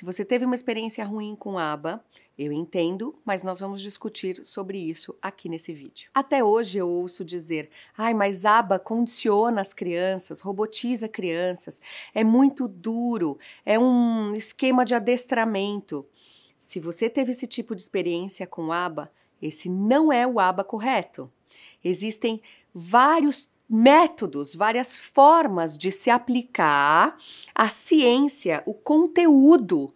Se você teve uma experiência ruim com aba, eu entendo, mas nós vamos discutir sobre isso aqui nesse vídeo. Até hoje eu ouço dizer: "Ai, mas aba condiciona as crianças, robotiza crianças, é muito duro, é um esquema de adestramento". Se você teve esse tipo de experiência com aba, esse não é o aba correto. Existem vários métodos, várias formas de se aplicar a ciência, o conteúdo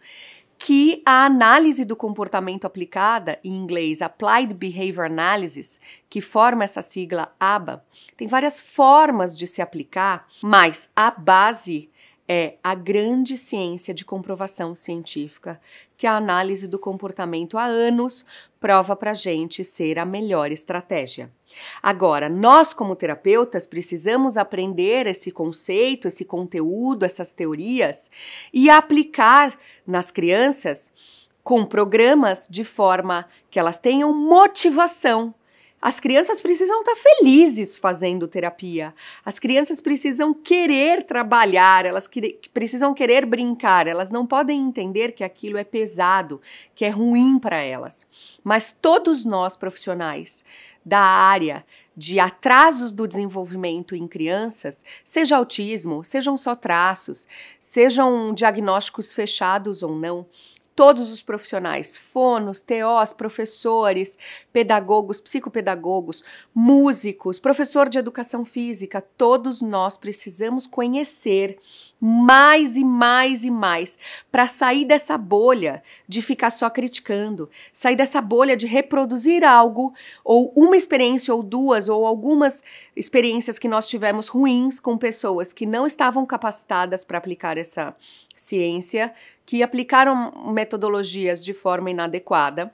que a análise do comportamento aplicada, em inglês Applied Behavior Analysis, que forma essa sigla ABA, tem várias formas de se aplicar, mas a base é a grande ciência de comprovação científica que a análise do comportamento há anos prova para gente ser a melhor estratégia. Agora, nós como terapeutas precisamos aprender esse conceito, esse conteúdo, essas teorias e aplicar nas crianças com programas de forma que elas tenham motivação as crianças precisam estar tá felizes fazendo terapia. As crianças precisam querer trabalhar, elas que, precisam querer brincar. Elas não podem entender que aquilo é pesado, que é ruim para elas. Mas todos nós profissionais da área de atrasos do desenvolvimento em crianças, seja autismo, sejam só traços, sejam diagnósticos fechados ou não, todos os profissionais, fonos, TOs, professores, pedagogos, psicopedagogos, músicos, professor de educação física, todos nós precisamos conhecer mais e mais e mais para sair dessa bolha de ficar só criticando, sair dessa bolha de reproduzir algo ou uma experiência ou duas ou algumas experiências que nós tivemos ruins com pessoas que não estavam capacitadas para aplicar essa ciência que aplicaram metodologias de forma inadequada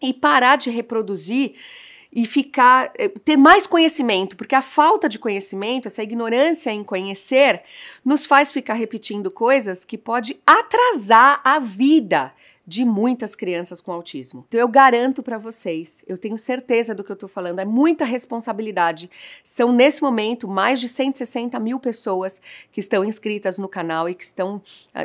e parar de reproduzir e ficar eh, ter mais conhecimento, porque a falta de conhecimento, essa ignorância em conhecer, nos faz ficar repetindo coisas que pode atrasar a vida de muitas crianças com autismo. Então eu garanto para vocês, eu tenho certeza do que eu estou falando, é muita responsabilidade. São nesse momento mais de 160 mil pessoas que estão inscritas no canal e que estão uh,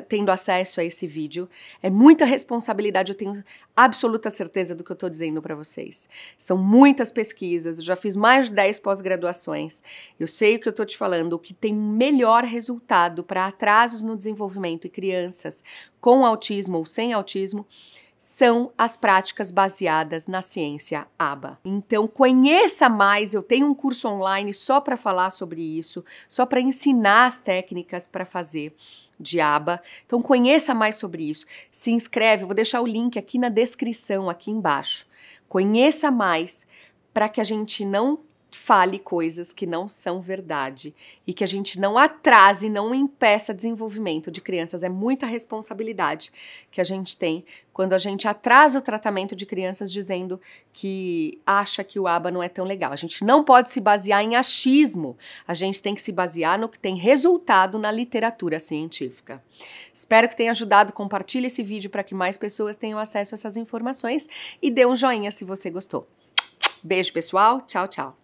tendo acesso a esse vídeo. É muita responsabilidade, eu tenho absoluta certeza do que eu estou dizendo para vocês. São muitas pesquisas, eu já fiz mais de 10 pós-graduações. Eu sei o que eu estou te falando, o que tem melhor resultado para atrasos no desenvolvimento e crianças com autismo ou sem autismo são as práticas baseadas na ciência ABA. Então, conheça mais, eu tenho um curso online só para falar sobre isso, só para ensinar as técnicas para fazer de ABA. Então, conheça mais sobre isso. Se inscreve, eu vou deixar o link aqui na descrição, aqui embaixo. Conheça mais para que a gente não fale coisas que não são verdade e que a gente não atrase, não impeça desenvolvimento de crianças. É muita responsabilidade que a gente tem quando a gente atrasa o tratamento de crianças dizendo que acha que o ABA não é tão legal. A gente não pode se basear em achismo, a gente tem que se basear no que tem resultado na literatura científica. Espero que tenha ajudado. Compartilhe esse vídeo para que mais pessoas tenham acesso a essas informações e dê um joinha se você gostou. Beijo, pessoal. Tchau, tchau.